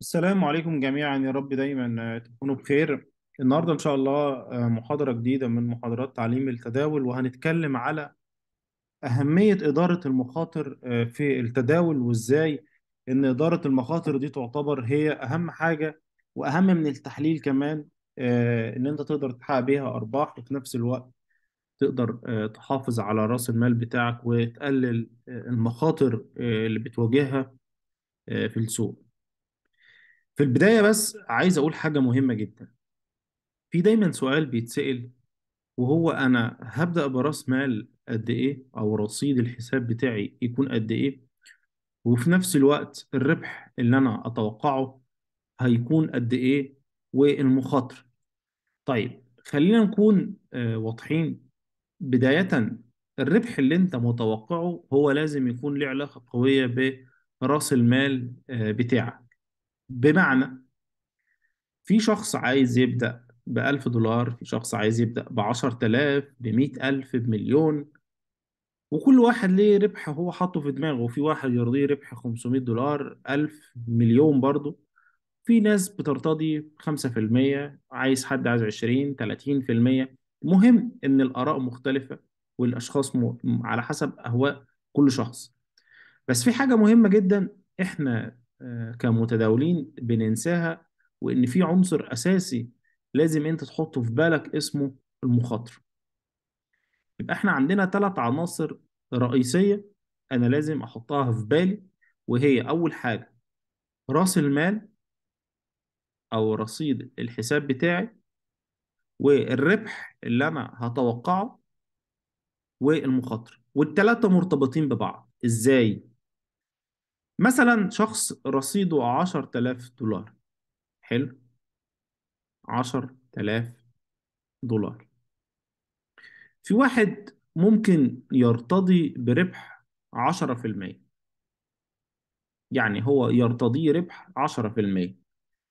السلام عليكم جميعا يا رب دايما آه، تكونوا بخير النهارده ان شاء الله آه، محاضرة جديدة من محاضرات تعليم التداول وهنتكلم على أهمية إدارة المخاطر آه، في التداول وإزاي إن إدارة المخاطر دي تعتبر هي أهم حاجة وأهم من التحليل كمان إن أنت تقدر تحقق بيها أرباح وفي نفس الوقت تقدر تحافظ على رأس المال بتاعك وتقلل المخاطر اللي بتواجهها في السوق في البداية بس عايز أقول حاجة مهمة جدا في دايما سؤال بيتسأل وهو أنا هبدأ برأس مال قد إيه أو رصيد الحساب بتاعي يكون قد إيه وفي نفس الوقت الربح اللي أنا أتوقعه هيكون قد إيه والمخاطر طيب خلينا نكون آه، واضحين بداية الربح اللي أنت متوقعه هو لازم يكون له علاقة قوية برأس المال آه، بتاعك بمعنى في شخص عايز يبدأ بألف دولار في شخص عايز يبدأ بعشر تلاف بمئة ألف بمليون وكل واحد ليه ربح هو حاطه في دماغه في واحد يرضيه ربح 500 دولار 1000 مليون برضه في ناس بترتضي 5% عايز حد عايز 20 30% مهم ان الآراء مختلفة والأشخاص م... على حسب أهواء كل شخص بس في حاجة مهمة جدا احنا كمتداولين بننساها وان في عنصر اساسي لازم انت تحطه في بالك اسمه المخاطره يبقى احنا عندنا ثلاث عناصر رئيسيه انا لازم احطها في بالي وهي اول حاجه راس المال او رصيد الحساب بتاعي والربح اللي انا هتوقعه والمخاطره والثلاثه مرتبطين ببعض ازاي مثلا شخص رصيده عشر تلاف دولار حلو عشر تلاف دولار في واحد ممكن يرتضي بربح عشرة في المية يعني هو يرتضي ربح عشرة في المية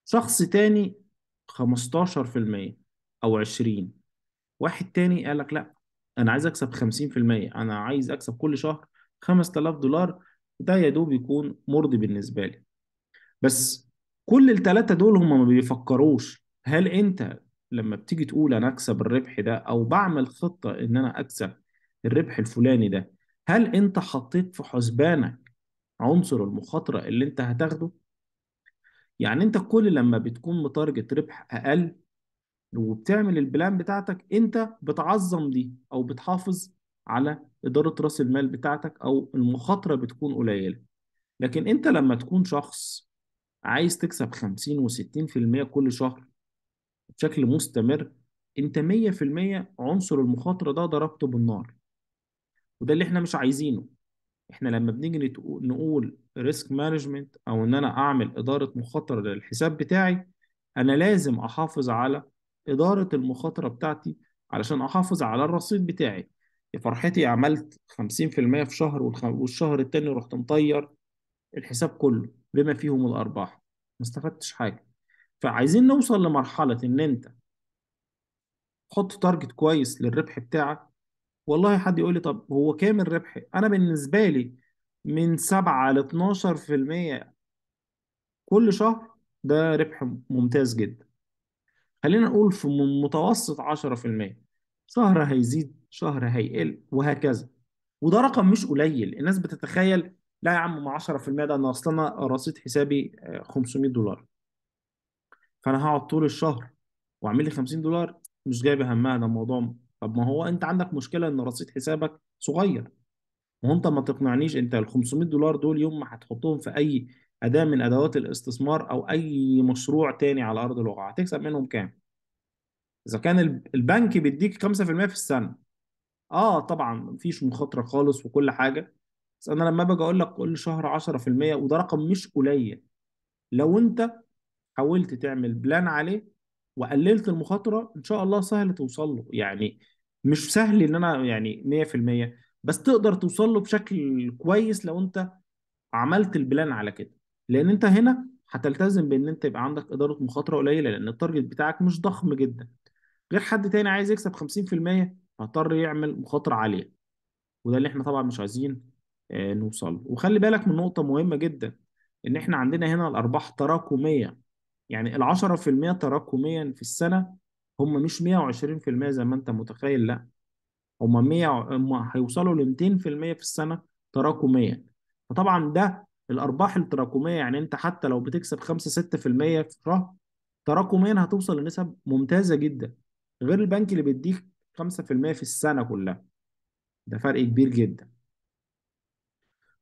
شخص تاني خمستاشر في المية أو عشرين واحد تاني قالك لأ أنا عايز أكسب خمسين في المية أنا عايز أكسب كل شهر خمس تلاف دولار ده يا دوب يكون مرضي بالنسبه لي بس كل الثلاثه دول هم ما بيفكروش هل انت لما بتيجي تقول انا اكسب الربح ده او بعمل خطة ان انا اكسب الربح الفلاني ده هل انت حطيت في حسبانك عنصر المخاطرة اللي انت هتاخده يعني انت كل لما بتكون متارجت ربح اقل وبتعمل البلان بتاعتك انت بتعظم دي او بتحافظ على إدارة رأس المال بتاعتك أو المخاطرة بتكون قليلة لكن أنت لما تكون شخص عايز تكسب 50 و60% كل شهر بشكل مستمر أنت 100% عنصر المخاطرة ده ضربته بالنار وده اللي احنا مش عايزينه احنا لما بنيجي نقول ريسك مانجمنت او ان انا اعمل اداره مخاطره للحساب بتاعي انا لازم احافظ على اداره المخاطره بتاعتي علشان احافظ على الرصيد بتاعي فرحتي عملت 50% في شهر والشهر التاني رحت مطير الحساب كله بما فيهم الارباح ما استفدتش حاجه فعايزين نوصل لمرحله ان انت حط تارجت كويس للربح بتاعك والله حد يقول لي طب هو كام الربح انا بالنسبه لي من 7 ل 12% كل شهر ده ربح ممتاز جدا خلينا نقول في متوسط 10% شهر هيزيد شهر هيقل وهكذا وده رقم مش قليل الناس بتتخيل لا يا عم ما 10% ده انا اصل انا رصيد حسابي 500 آه، دولار فانا هقعد طول الشهر واعمل لي 50 دولار مش جايب همها ده الموضوع طب ما هو انت عندك مشكله ان رصيد حسابك صغير وانت ما تقنعنيش انت ال 500 دولار دول يوم ما هتحطهم في اي اداه من ادوات الاستثمار او اي مشروع تاني على ارض الواقع هتكسب منهم كام؟ اذا كان البنك بيديك 5% في السنه اه طبعا مفيش مخاطره خالص وكل حاجه بس انا لما باجي اقول لك كل شهر 10% وده رقم مش قليل لو انت حاولت تعمل بلان عليه وقللت المخاطره ان شاء الله سهل توصل له يعني مش سهل ان انا يعني 100% بس تقدر توصل له بشكل كويس لو انت عملت البلان على كده لان انت هنا هتلتزم بان انت يبقى عندك اداره مخاطره قليله لان التارجت بتاعك مش ضخم جدا غير حد تاني عايز يكسب 50% فاضطر يعمل مخاطرة عالية وده اللي احنا طبعا مش عايزين آه، نوصل له وخلي بالك من نقطة مهمة جدا ان احنا عندنا هنا الارباح تراكمية يعني ال 10% تراكميا في السنة هم مش 120% زي ما انت متخيل لا هم 100 هم هيوصلوا ل 200% في السنة تراكميا فطبعا ده الارباح التراكميه يعني انت حتى لو بتكسب 5 6% في شهر تراكميا هتوصل لنسب ممتازه جدا غير البنك اللي بيديك 5% في السنة كلها ده فرق كبير جدا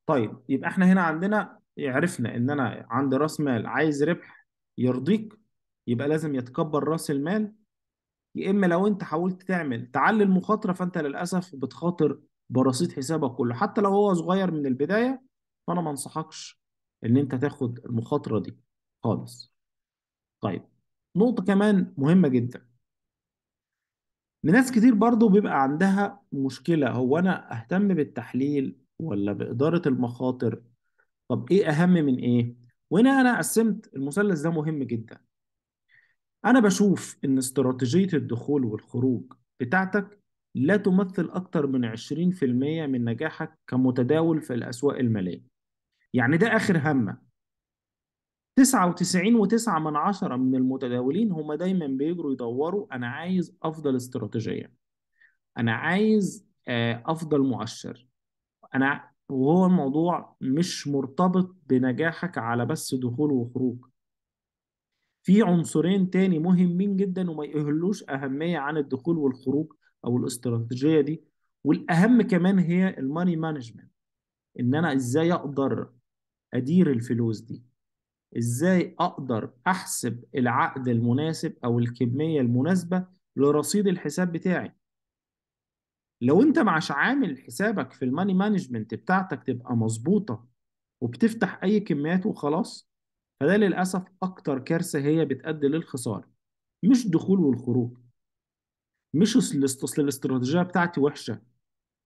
طيب يبقى احنا هنا عندنا عرفنا ان انا عندي راس مال عايز ربح يرضيك يبقى لازم يتكبر راس المال يا اما لو انت حاولت تعمل تعلي المخاطره فانت للاسف بتخاطر برصيد حسابك كله حتى لو هو صغير من البدايه فانا ما انصحكش ان انت تاخد المخاطره دي خالص طيب نقطه كمان مهمه جدا ناس كتير برضو بيبقى عندها مشكلة هو أنا أهتم بالتحليل ولا بإدارة المخاطر طب إيه أهم من إيه؟ وهنا أنا قسمت المثلث ده مهم جدا أنا بشوف إن استراتيجية الدخول والخروج بتاعتك لا تمثل أكتر من 20% من نجاحك كمتداول في الأسواق المالية يعني ده آخر همك 99.9 من عشرة من المتداولين هم دايما بيجروا يدوروا أنا عايز أفضل استراتيجية أنا عايز آه، أفضل مؤشر أنا وهو الموضوع مش مرتبط بنجاحك على بس دخول وخروج في عنصرين تاني مهمين جدا وما يقهلوش أهمية عن الدخول والخروج أو الاستراتيجية دي والأهم كمان هي الماني مانجمنت إن أنا إزاي أقدر أدير الفلوس دي ازاي اقدر احسب العقد المناسب او الكميه المناسبه لرصيد الحساب بتاعي لو انت معش عامل حسابك في الماني مانجمنت بتاعتك تبقى مظبوطه وبتفتح اي كميات وخلاص فده للاسف اكتر كارثه هي بتؤدي للخساره مش الدخول والخروج مش الاستراتيجيه بتاعتي وحشه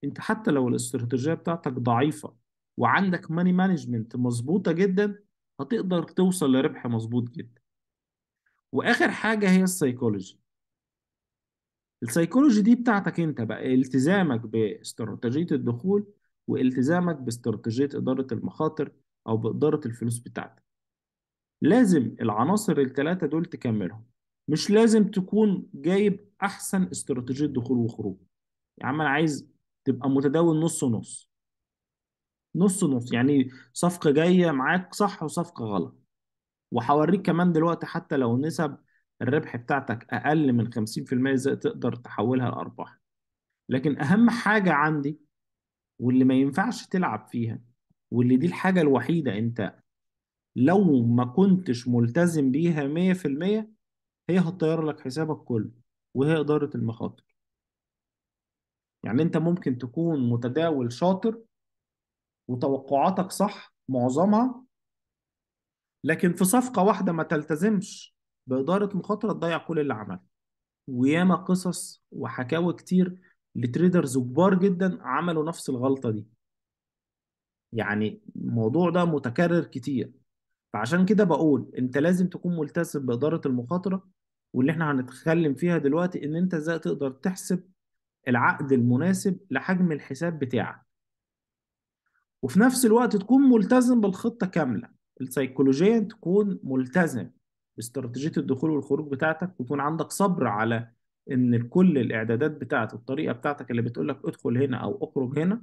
انت حتى لو الاستراتيجيه بتاعتك ضعيفه وعندك ماني مانجمنت مظبوطه جدا هتقدر توصل لربح مظبوط جدا واخر حاجه هي السيكولوجي السيكولوجي دي بتاعتك انت بقى التزامك باستراتيجيه الدخول والتزامك باستراتيجيه اداره المخاطر او باداره الفلوس بتاعتك لازم العناصر الثلاثه دول تكملهم مش لازم تكون جايب احسن استراتيجيه دخول وخروج يا عم انا عايز تبقى متداول نص نص نص نص يعني صفقة جاية معاك صح وصفقة غلط وهوريك كمان دلوقتي حتى لو نسب الربح بتاعتك أقل من 50% ازاي تقدر تحولها لأرباح لكن أهم حاجة عندي واللي ما ينفعش تلعب فيها واللي دي الحاجة الوحيدة أنت لو ما كنتش ملتزم بيها 100% هي هتطير لك حسابك كله وهي إدارة المخاطر يعني أنت ممكن تكون متداول شاطر وتوقعاتك صح معظمها لكن في صفقة واحدة ما تلتزمش بإدارة مخاطرة تضيع كل اللي عمله وياما قصص وحكاوي كتير لتريدرز كبار جدا عملوا نفس الغلطة دي يعني الموضوع ده متكرر كتير فعشان كده بقول انت لازم تكون ملتزم بإدارة المخاطرة واللي احنا هنتكلم فيها دلوقتي ان انت ازاي تقدر تحسب العقد المناسب لحجم الحساب بتاعك وفي نفس الوقت تكون ملتزم بالخطه كامله السيكولوجيا تكون ملتزم باستراتيجيه الدخول والخروج بتاعتك ويكون عندك صبر على ان كل الاعدادات بتاعت الطريقه بتاعتك اللي بتقول لك ادخل هنا او اخرج هنا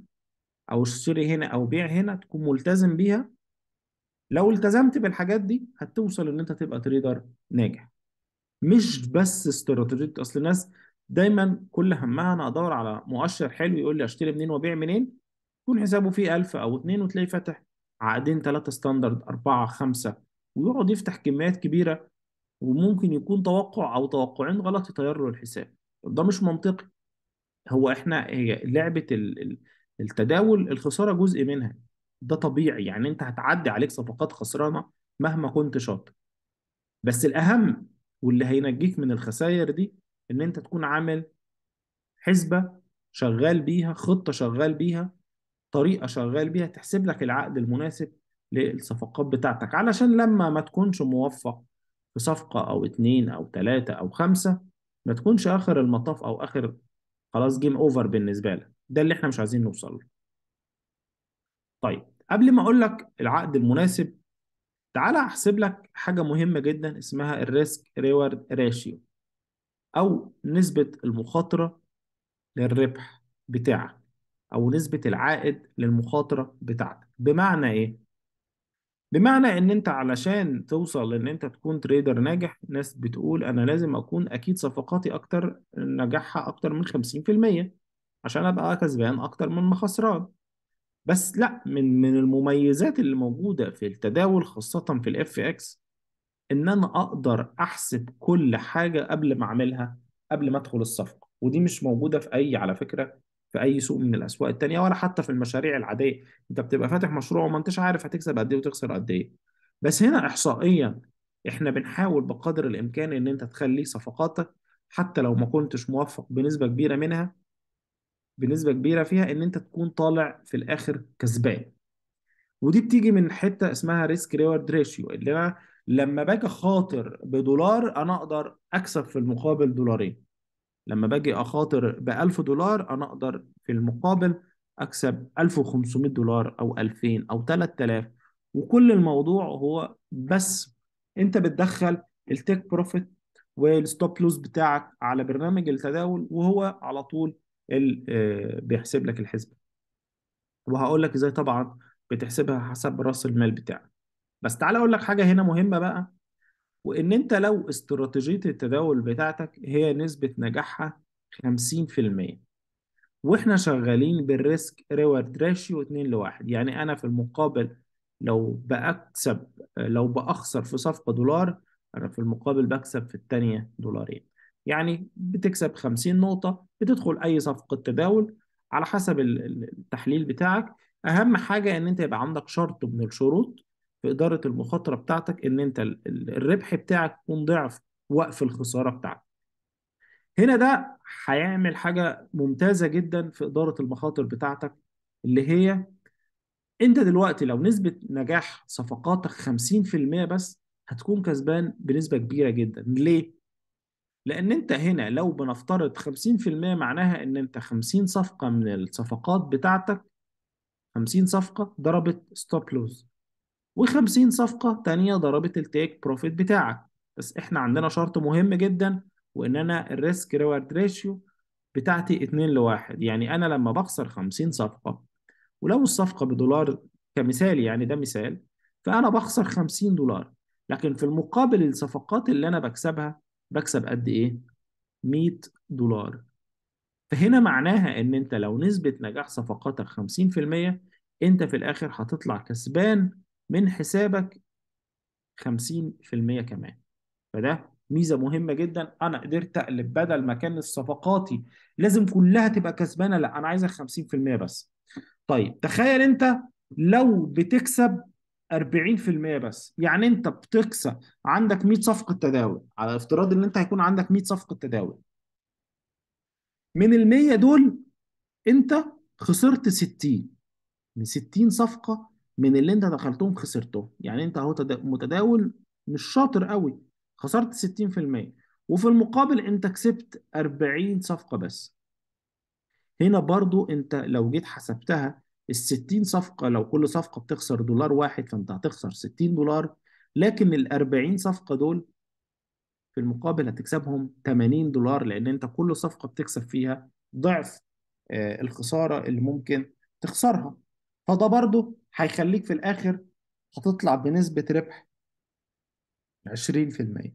او اشتري هنا او بيع هنا تكون ملتزم بيها لو التزمت بالحاجات دي هتوصل ان انت تبقى تريدر ناجح مش بس استراتيجيه اصل الناس دايما كل همها انا ادور على مؤشر حلو يقول لي اشتري منين وابيع منين يكون حسابه فيه 1000 او 2 وتلاقيه فاتح عقدين ثلاثه ستاندرد اربعه خمسه ويقعد يفتح كميات كبيره وممكن يكون توقع او توقعين غلط يطيروا له الحساب ده مش منطقي هو احنا هي لعبه التداول الخساره جزء منها ده طبيعي يعني انت هتعدي عليك صفقات خسرانه مهما كنت شاطر بس الاهم واللي هينجيك من الخسائر دي ان انت تكون عامل حسبه شغال بيها خطه شغال بيها طريقه شغال بيها تحسب لك العقد المناسب للصفقات بتاعتك علشان لما ما تكونش موفق في صفقه او اتنين او تلاته او خمسه ما تكونش اخر المطاف او اخر خلاص جيم اوفر بالنسبه لك ده اللي احنا مش عايزين نوصل له طيب قبل ما اقول لك العقد المناسب تعالى احسب لك حاجه مهمه جدا اسمها الريسك ريورد راشيو او نسبه المخاطره للربح بتاعك أو نسبة العائد للمخاطرة بتاعتك بمعنى إيه؟ بمعنى إن أنت علشان توصل إن أنت تكون تريدر ناجح ناس بتقول أنا لازم أكون أكيد صفقاتي أكتر نجاحها أكتر من 50% عشان أبقى كسبان أكتر من ما خسران بس لا من من المميزات اللي موجودة في التداول خاصة في الاف اكس إن أنا أقدر أحسب كل حاجة قبل ما أعملها قبل ما أدخل الصفقة ودي مش موجودة في أي على فكرة في اي سوق من الاسواق التانية ولا حتى في المشاريع العاديه انت بتبقى فاتح مشروع وما انتش عارف هتكسب قد ايه وتخسر قد ايه بس هنا احصائيا احنا بنحاول بقدر الامكان ان انت تخلي صفقاتك حتى لو ما كنتش موفق بنسبه كبيره منها بنسبه كبيره فيها ان انت تكون طالع في الاخر كسبان ودي بتيجي من حته اسمها ريسك ريورد ريشيو اللي انا لما باجي خاطر بدولار انا اقدر اكسب في المقابل دولارين لما باجي اخاطر ب 1000 دولار انا اقدر في المقابل اكسب 1500 دولار او 2000 او 3000 وكل الموضوع هو بس انت بتدخل التيك بروفيت والستوب لوس بتاعك على برنامج التداول وهو على طول آه، بيحسب لك الحسبه وهقول لك ازاي طبعا بتحسبها حسب راس المال بتاعك بس تعالى اقول لك حاجه هنا مهمه بقى وإن أنت لو استراتيجية التداول بتاعتك هي نسبة نجاحها 50% وإحنا شغالين بالريسك ريورد ريشيو 2 لواحد يعني أنا في المقابل لو بكسب لو بأخسر في صفقة دولار أنا في المقابل بكسب في الثانية دولارين يعني بتكسب 50 نقطة بتدخل أي صفقة تداول على حسب التحليل بتاعك أهم حاجة إن أنت يبقى عندك شرط من الشروط في اداره المخاطره بتاعتك ان انت الربح بتاعك يكون ضعف وقف الخساره بتاعتك هنا ده هيعمل حاجه ممتازه جدا في اداره المخاطر بتاعتك اللي هي انت دلوقتي لو نسبه نجاح صفقاتك 50% بس هتكون كسبان بنسبه كبيره جدا ليه لان انت هنا لو بنفترض 50% معناها ان انت 50 صفقه من الصفقات بتاعتك 50 صفقه ضربت ستوب لوز و50 صفقة تانية ضربت التيك بروفيت بتاعك بس احنا عندنا شرط مهم جدا وان انا الريسك ريورد ريشيو بتاعتي اتنين لواحد يعني انا لما بخسر 50 صفقة ولو الصفقة بدولار كمثال يعني ده مثال فانا بخسر 50 دولار لكن في المقابل الصفقات اللي انا بكسبها بكسب قد ايه 100 دولار فهنا معناها ان انت لو نسبة نجاح صفقاتك 50% انت في الاخر هتطلع كسبان من حسابك 50% كمان فده ميزه مهمه جدا انا قدرت اقلب بدل ما كان صفقاتي لازم كلها تبقى كسبانه لا انا عايزك 50% بس طيب تخيل انت لو بتكسب 40% بس يعني انت بتكسب عندك 100 صفقه تداول على افتراض ان انت هيكون عندك 100 صفقه تداول من ال 100 دول انت خسرت 60 من 60 صفقه من اللي انت دخلتهم خسرتهم يعني انت اهو متداول مش شاطر قوي خسرت 60% وفي المقابل انت كسبت 40 صفقة بس هنا برضو انت لو جيت حسبتها ال 60 صفقة لو كل صفقة بتخسر دولار واحد فانت هتخسر 60 دولار لكن ال 40 صفقة دول في المقابل هتكسبهم 80 دولار لان انت كل صفقة بتكسب فيها ضعف آه، الخسارة اللي ممكن تخسرها فده برضو هيخليك في الاخر هتطلع بنسبه ربح 20%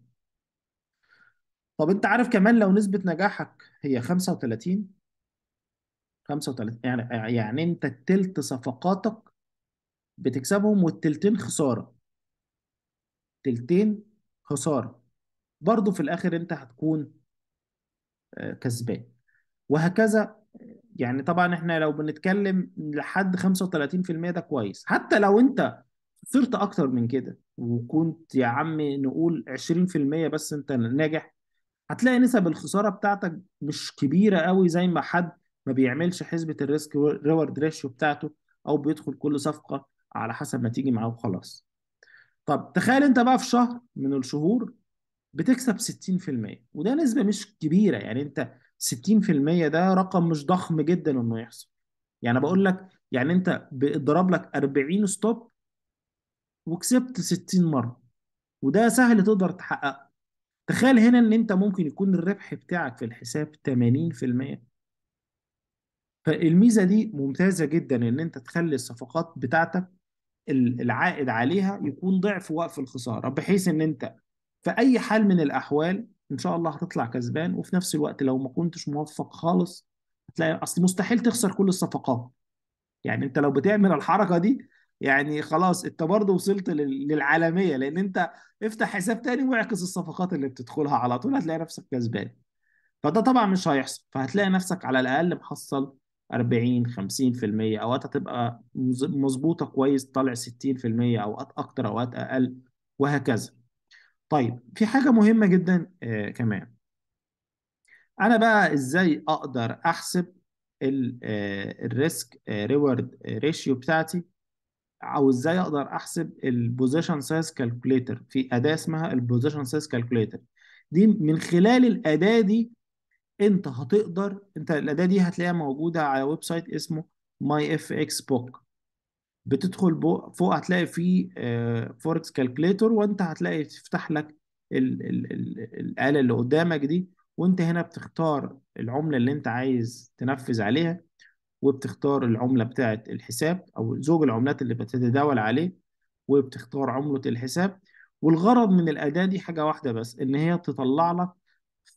طب انت عارف كمان لو نسبه نجاحك هي 35 35 يعني يعني انت التلت صفقاتك بتكسبهم والتلتين خساره تلتين خساره برضه في الاخر انت هتكون آه، كسبان وهكذا يعني طبعا احنا لو بنتكلم لحد 35% ده كويس حتى لو انت خسرت اكتر من كده وكنت يا عم نقول 20% بس انت ناجح هتلاقي نسب الخساره بتاعتك مش كبيره قوي زي ما حد ما بيعملش حسبه الريسك ريورد ريشيو بتاعته او بيدخل كل صفقه على حسب ما تيجي معاه وخلاص طب تخيل انت بقى في شهر من الشهور بتكسب 60% وده نسبه مش كبيره يعني انت 60% ده رقم مش ضخم جدا انه يحصل يعني بقول لك يعني انت بضرب لك 40 ستوب وكسبت 60 مره وده سهل تقدر تحققه تخيل هنا ان انت ممكن يكون الربح بتاعك في الحساب 80% فالميزه دي ممتازه جدا ان انت تخلي الصفقات بتاعتك العائد عليها يكون ضعف وقف الخساره بحيث ان انت في اي حال من الاحوال ان شاء الله هتطلع كسبان وفي نفس الوقت لو ما كنتش موفق خالص هتلاقي اصل مستحيل تخسر كل الصفقات يعني انت لو بتعمل الحركه دي يعني خلاص انت برضه وصلت للعالميه لان انت افتح حساب تاني واعكس الصفقات اللي بتدخلها على طول هتلاقي نفسك كسبان فده طبعا مش هيحصل فهتلاقي نفسك على الاقل محصل 40 50% اوقات هتبقى مظبوطه كويس طالع 60% اوقات اكتر اوقات اقل وهكذا طيب في حاجة مهمة جدا آه كمان أنا بقى إزاي أقدر أحسب آه، الريسك ريورد آه، ريشيو آه، بتاعتي أو إزاي أقدر أحسب البوزيشن سايز كالكوليتر في أداة اسمها البوزيشن سايز كالكوليتر دي من خلال الأداة دي أنت هتقدر أنت الأداة دي هتلاقيها موجودة على ويب سايت اسمه ماي اف اكس بوك بتدخل فوق هتلاقي في فوركس آه، كالكليتور وانت هتلاقي تفتح لك ال ال ال الآلة اللي قدامك دي وانت هنا بتختار العملة اللي انت عايز تنفذ عليها وبتختار العملة بتاعة الحساب أو زوج العملات اللي بتتداول عليه وبتختار عملة الحساب والغرض من الأداة دي حاجة واحدة بس إن هي تطلع لك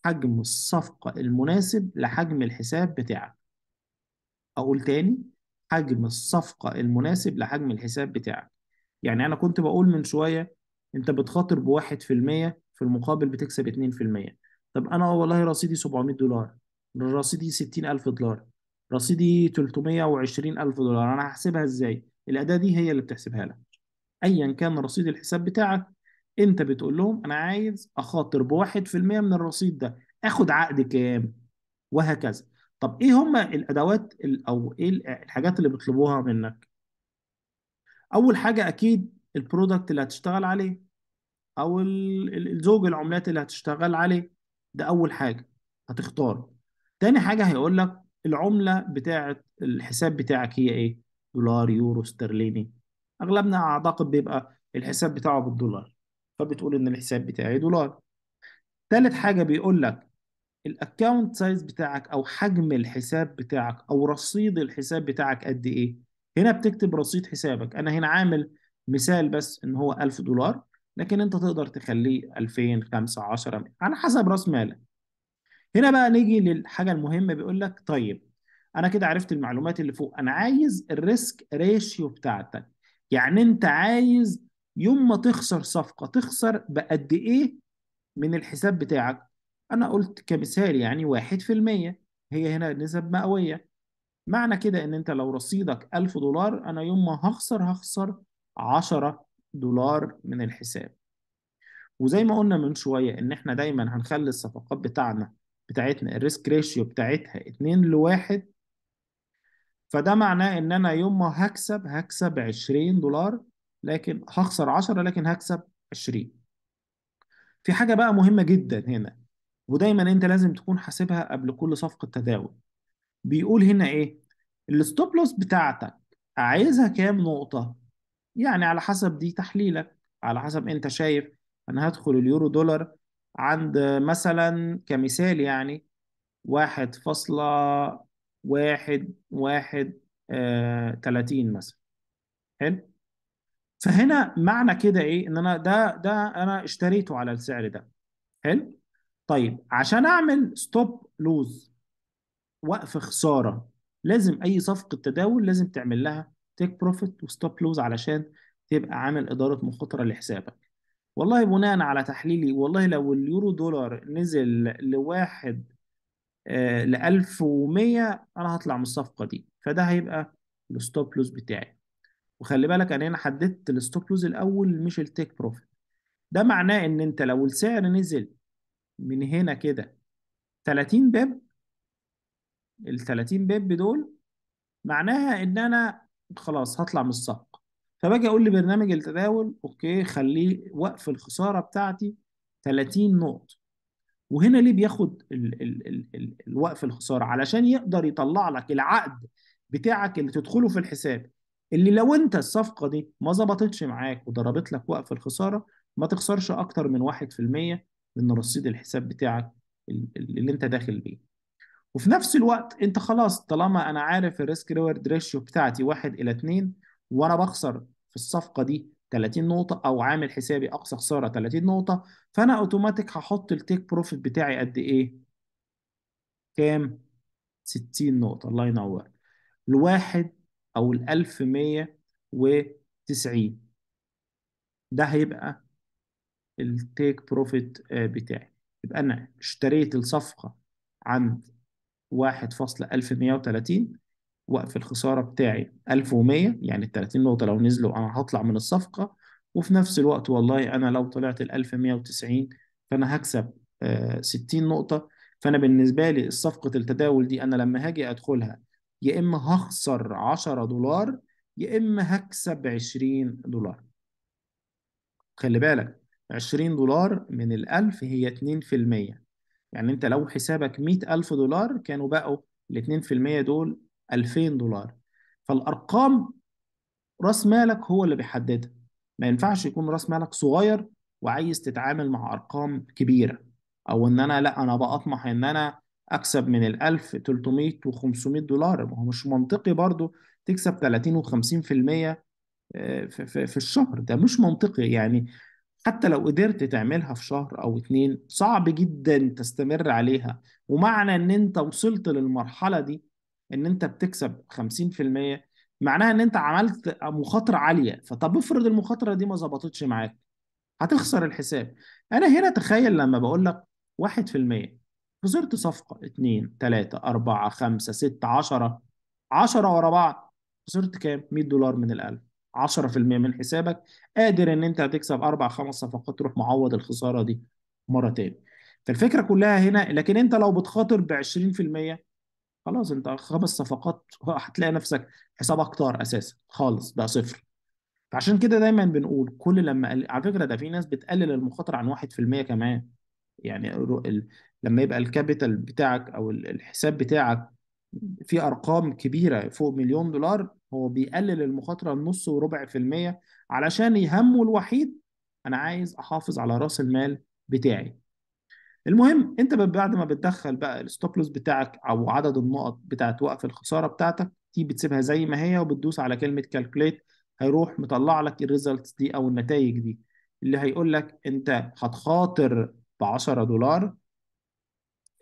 حجم الصفقة المناسب لحجم الحساب بتاعك أقول تاني حجم الصفقة المناسب لحجم الحساب بتاعك يعني أنا كنت بقول من شوية أنت بتخاطر بواحد في المية في المقابل بتكسب اتنين في المية طب أنا آه والله رصيدي 700 دولار رصيدي 60 ألف دولار رصيدي 320 ألف دولار أنا هحسبها إزاي؟ الأداة دي هي اللي بتحسبها لك أيا كان رصيد الحساب بتاعك أنت بتقول لهم أنا عايز أخاطر بواحد في المية من الرصيد ده آخد عقد كام؟ وهكذا طب ايه هم الادوات او ايه الحاجات اللي بيطلبوها منك اول حاجه اكيد البرودكت اللي هتشتغل عليه او الزوج العملات اللي هتشتغل عليه ده اول حاجه هتختار تاني حاجه هيقول لك العمله بتاعه الحساب بتاعك هي ايه دولار يورو استرليني اغلبنا اعتقد بيبقى الحساب بتاعه بالدولار فبتقول ان الحساب بتاعي دولار تالت حاجه بيقول لك الاكونت سايز بتاعك او حجم الحساب بتاعك او رصيد الحساب بتاعك قد ايه هنا بتكتب رصيد حسابك انا هنا عامل مثال بس ان هو 1000 دولار لكن انت تقدر تخليه 2000 5 10 على حسب راس مالك هنا بقى نيجي للحاجه المهمه بيقول لك طيب انا كده عرفت المعلومات اللي فوق انا عايز الريسك ريشيو بتاعتك يعني انت عايز يوم ما تخسر صفقه تخسر بقد ايه من الحساب بتاعك أنا قلت كمثال يعني 1% هي هنا نسب مئوية معنى كده إن أنت لو رصيدك 1000 دولار أنا يوم ما هخسر هخسر 10 دولار من الحساب وزي ما قلنا من شوية إن إحنا دايما هنخلي الصفقات بتاعنا بتاعتنا الريسك ريشيو بتاعتها اتنين لواحد فده معناه إن أنا يوم ما هكسب هكسب عشرين دولار لكن هخسر عشرة لكن هكسب عشرين في حاجة بقى مهمة جدا هنا ودايما انت لازم تكون حاسبها قبل كل صفقه تداول بيقول هنا ايه الستوب لوس بتاعتك عايزها كام نقطه يعني على حسب دي تحليلك على حسب انت شايف انا هدخل اليورو دولار عند مثلا كمثال يعني واحد فاصلة واحد واحد آه، تلاتين مثلا حلو فهنا معنى كده ايه ان انا ده ده انا اشتريته على السعر ده حلو طيب عشان اعمل ستوب لوز وقف خساره لازم اي صفقه تداول لازم تعمل لها تيك بروفيت وستوب لوز علشان تبقى عامل اداره مخاطره لحسابك والله بناء على تحليلي والله لو اليورو دولار نزل لواحد آه، ل 1100 انا هطلع من الصفقه دي فده هيبقى الستوب لوز بتاعي وخلي بالك انا هنا حددت الستوب لوز الاول مش التيك بروفيت ده معناه ان انت لو السعر نزل من هنا كده 30 باب ال 30 باب دول معناها ان انا خلاص هطلع من الصفقه فباجي اقول لبرنامج التداول اوكي خليه وقف الخساره بتاعتي 30 نقطه وهنا ليه بياخد ال ال ال ال الوقف الخساره علشان يقدر يطلع لك العقد بتاعك اللي تدخله في الحساب اللي لو انت الصفقه دي ما ظبطتش معاك وضربت لك وقف الخساره ما تخسرش اكتر من 1% من رصيد الحساب بتاعك اللي انت داخل بيه وفي نفس الوقت انت خلاص طالما انا عارف الريسك ريورد ريشيو بتاعتي 1 الى 2 وانا بخسر في الصفقه دي 30 نقطه او عامل حسابي اقصى خساره 30 نقطه فانا اوتوماتيك هحط التيك بروفيت بتاعي قد ايه كام 60 نقطه الله ينور الواحد او ال 1190 ده هيبقى التيك بروفيت آه، بتاعي يبقى انا اشتريت الصفقه عند 1.1130 وقف الخساره بتاعي 1100 يعني ال 30 نقطه لو نزلوا انا هطلع من الصفقه وفي نفس الوقت والله انا لو طلعت ال 1190 فانا هكسب 60 آه، نقطه فانا بالنسبه لي صفقه التداول دي انا لما هاجي ادخلها يا اما هخسر 10 دولار يا اما هكسب 20 دولار خلي بالك 20 دولار من الألف هي 2% يعني أنت لو حسابك 100 ألف دولار كانوا بقوا ال 2% دول 2000 دولار فالأرقام راس مالك هو اللي بيحددها ما ينفعش يكون راس مالك صغير وعايز تتعامل مع أرقام كبيرة أو إن أنا لا أنا بأطمح إن أنا أكسب من الألف 300 و500 دولار ما هو مش منطقي برضو تكسب 30 و50% آه، في الشهر ده مش منطقي يعني حتى لو قدرت تعملها في شهر أو اتنين صعب جدا تستمر عليها ومعنى إن أنت وصلت للمرحلة دي إن أنت بتكسب 50% معناها إن أنت عملت مخاطرة عالية فطب افرض المخاطرة دي ما ظبطتش معاك هتخسر الحساب أنا هنا تخيل لما بقول لك 1% خسرت صفقة اتنين تلاتة اربعة خمسة ستة عشرة 10 ورا بعض خسرت كام؟ 100 دولار من الالف 10% من حسابك قادر ان انت هتكسب اربع خمس صفقات تروح معوض الخساره دي مره تاني فالفكره كلها هنا لكن انت لو بتخاطر ب 20% خلاص انت خمس صفقات هتلاقي نفسك حسابك طار اساسا خالص بقى صفر فعشان كده دايما بنقول كل لما على فكره ده في ناس بتقلل المخاطره عن 1% كمان يعني ال... لما يبقى الكابيتال بتاعك او الحساب بتاعك في ارقام كبيره فوق مليون دولار هو بيقلل المخاطره لنص وربع في الميه علشان همه الوحيد انا عايز احافظ على راس المال بتاعي المهم انت بعد ما بتدخل بقى الستوب لوس بتاعك او عدد النقط بتاعت وقف الخساره بتاعتك دي بتسيبها زي ما هي وبتدوس على كلمه كالكوليت هيروح مطلع لك الريزلتس دي او النتائج دي اللي هيقول لك انت هتخاطر ب 10 دولار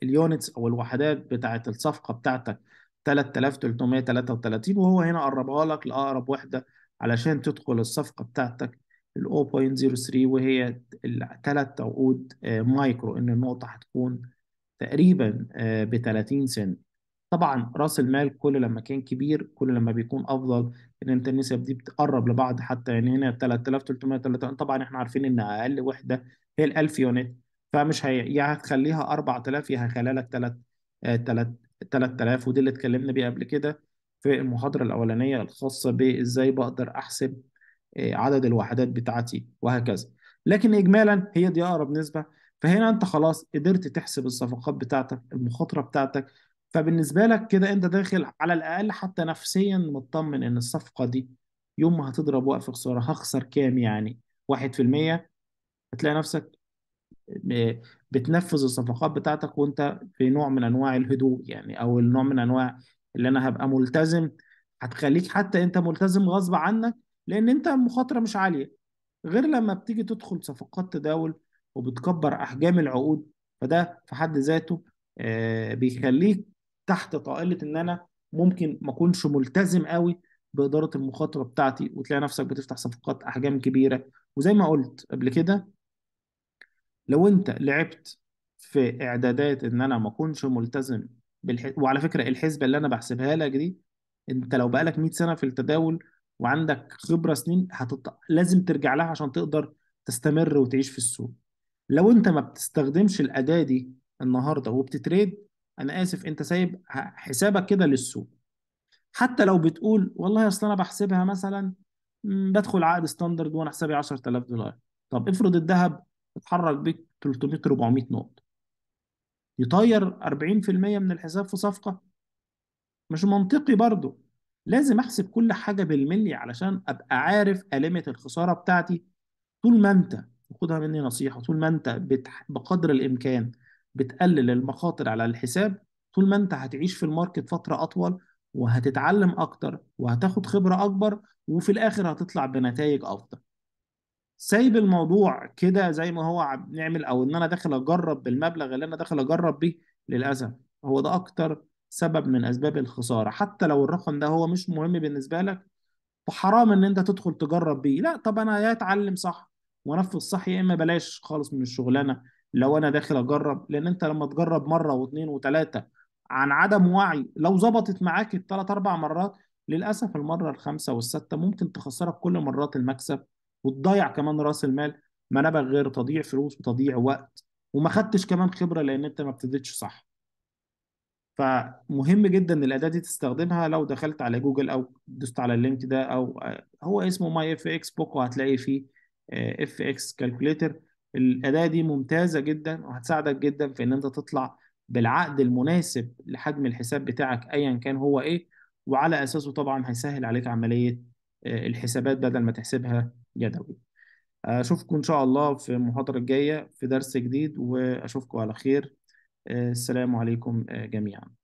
اليونتس او الوحدات بتاعه الصفقه بتاعتك 3333 وهو هنا قربها لك لاقرب وحده علشان تدخل الصفقه بتاعتك ال 0.03 وهي الثلاث عقود آه، مايكرو ان النقطه هتكون تقريبا آه، ب 30 سنت طبعا راس المال كل لما كان كبير كل لما بيكون افضل ان انت النسب دي بتقرب لبعض حتى يعني هنا 3333 طبعا احنا عارفين ان اقل وحده هي ال 1000 يونت فمش هي يا هتخليها 4000 يا هيخليها لك 3 3000 ودي اللي اتكلمنا بيه قبل كده في المحاضرة الأولانية الخاصة بإزاي بقدر أحسب آه، عدد الوحدات بتاعتي وهكذا لكن إجمالا هي دي أقرب نسبة فهنا أنت خلاص قدرت تحسب الصفقات بتاعتك المخاطرة بتاعتك فبالنسبة لك كده أنت داخل على الأقل حتى نفسيا مطمن إن الصفقة دي يوم ما هتضرب وقف خسارة هخسر كام يعني 1% هتلاقي نفسك بتنفذ الصفقات بتاعتك وانت في نوع من انواع الهدوء يعني او النوع من انواع اللي انا هبقى ملتزم هتخليك حتى انت ملتزم غصب عنك لان انت مخاطره مش عاليه غير لما بتيجي تدخل صفقات تداول وبتكبر احجام العقود فده في حد ذاته آه، بيخليك تحت طائله ان انا ممكن ما اكونش ملتزم قوي باداره المخاطره بتاعتي وتلاقي نفسك بتفتح صفقات احجام كبيره وزي ما قلت قبل كده لو انت لعبت في اعدادات ان انا ما اكونش ملتزم بالح... وعلى فكره الحسبه اللي انا بحسبها لك دي انت لو بقالك 100 سنه في التداول وعندك خبره سنين هتط... لازم ترجع لها عشان تقدر تستمر وتعيش في السوق لو انت ما بتستخدمش الاداه دي النهارده وبتتريد انا اسف انت سايب حسابك كده للسوق حتى لو بتقول والله اصل انا بحسبها مثلا بدخل عقد ستاندرد وانا حسابي 10000 دولار طب افرض الذهب اتحرك بيك 300 400 نقطة يطير 40% من الحساب في صفقة مش منطقي برضه لازم احسب كل حاجة بالملي علشان ابقى عارف قيمة الخسارة بتاعتي طول ما انت خدها مني نصيحة طول ما انت بتح... بقدر الامكان بتقلل المخاطر على الحساب طول ما انت هتعيش في الماركت فترة اطول وهتتعلم اكتر وهتاخد خبرة اكبر وفي الاخر هتطلع بنتائج افضل سايب الموضوع كده زي ما هو بنعمل او ان انا داخل اجرب بالمبلغ اللي انا داخل اجرب بيه للاسف هو ده اكتر سبب من اسباب الخساره حتى لو الرقم ده هو مش مهم بالنسبه لك فحرام ان انت تدخل تجرب بيه لا طب انا يا اتعلم صح وانفذ صح يا اما بلاش خالص من الشغلانه لو انا داخل اجرب لان انت لما تجرب مره واثنين وثلاثه عن عدم وعي لو ظبطت معاك الثلاث اربع مرات للاسف المره الخامسه والسادسه ممكن تخسرك كل مرات المكسب وتضيع كمان راس المال ما نبغى غير تضيع فلوس وتضيع وقت وما خدتش كمان خبره لان انت ما ابتديتش صح فمهم جدا ان الاداه دي تستخدمها لو دخلت على جوجل او دوست على اللينك ده او آه، هو اسمه ماي اف اكس بوك وهتلاقي فيه آه، اف اكس كالكوليتر الاداه دي ممتازه جدا وهتساعدك جدا في ان انت تطلع بالعقد المناسب لحجم الحساب بتاعك ايا كان هو ايه وعلى اساسه طبعا هيسهل عليك عمليه آه، الحسابات بدل ما تحسبها يدوي أشوفكم إن شاء الله في المحاضرة الجاية في درس جديد وأشوفكم على خير السلام عليكم آه، جميعا